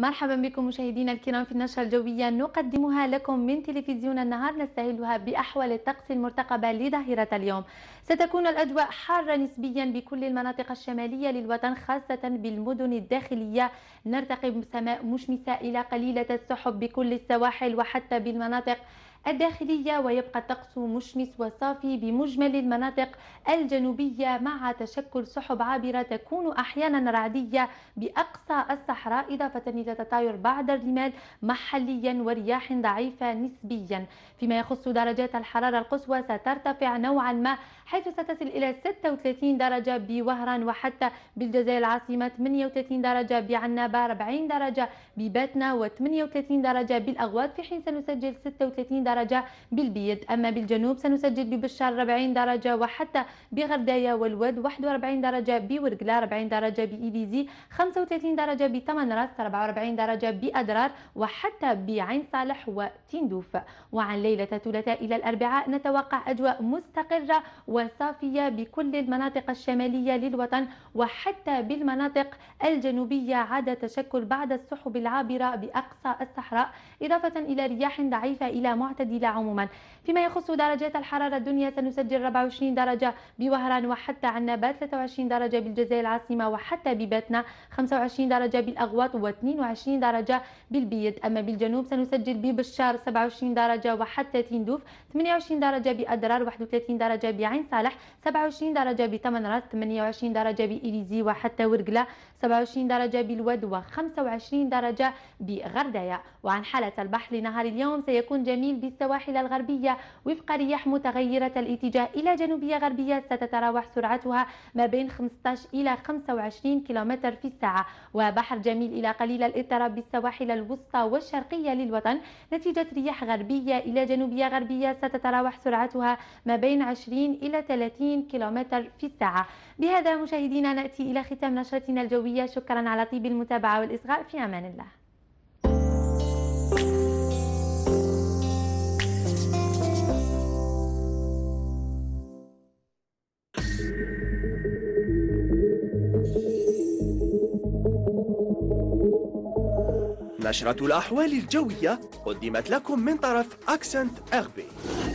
مرحبا بكم مشاهدينا الكرام في النشرة الجوية نقدمها لكم من تلفزيون النهار نستهلها بأحوال الطقس المرتقبة لظهيرة اليوم ستكون الأجواء حارة نسبيا بكل المناطق الشمالية للوطن خاصة بالمدن الداخلية نرتقي سماء مشمسة إلى قليلة السحب بكل السواحل وحتى بالمناطق الداخلية ويبقى الطقس مشمس وصافي بمجمل المناطق الجنوبية مع تشكل سحب عابرة تكون أحيانا رعدية بأقصى الصحراء إضافة إلى تطاير بعض الرمال محليا ورياح ضعيفة نسبيا فيما يخص درجات الحرارة القصوى سترتفع نوعا ما حيث ستصل إلى 36 درجة بوهران وحتى بالجزائر العاصمة 38 درجة بعنابة 40 درجة بباتنا و38 درجة بالأغواط في حين سنسجل 36 درجة درجة بالبيض أما بالجنوب سنسجل ببشار 40 درجة وحتى بغردية والود 41 درجة بورقلا 40 درجة بإيليزي 35 درجة بثمن راس 44 درجة بأدرار وحتى بعين صالح وتندوف وعن ليلة الثلاثاء إلى الأربعاء نتوقع أجواء مستقرة وصافية بكل المناطق الشمالية للوطن وحتى بالمناطق الجنوبية عدا تشكل بعض السحب العابرة بأقصى الصحراء إضافة إلى رياح ضعيفة إلى معتدل معتدلة عموما فيما يخص درجات الحرارة الدنيا سنسجل 24 درجة بوهران وحتى عنابة 23 درجة بالجزائر العاصمة وحتى بباتنا 25 درجة بالأغواط و22 درجة بالبيض أما بالجنوب سنسجل ببشار 27 درجة وحتى تندوف 28 درجة بأدرار 31 درجة بعين صالح 27 درجة بتمن راس 28 درجة بإليزي وحتى ورقلة 27 درجة بالود و 25 درجة بغردية وعن حالة البحر لنهار اليوم سيكون جميل السواحل الغربية وفق رياح متغيرة الاتجاه إلى جنوبية غربية ستتراوح سرعتها ما بين 15 إلى 25 كم في الساعة وبحر جميل إلى قليل الاضطراب بالسواحل الوسطى والشرقية للوطن نتيجة رياح غربية إلى جنوبية غربية ستتراوح سرعتها ما بين 20 إلى 30 كم في الساعة بهذا مشاهدينا نأتي إلى ختام نشرتنا الجوية شكرا على طيب المتابعة والإصغاء في أمان الله نشرة الأحوال الجوية قدمت لكم من طرف أكسنت أغبي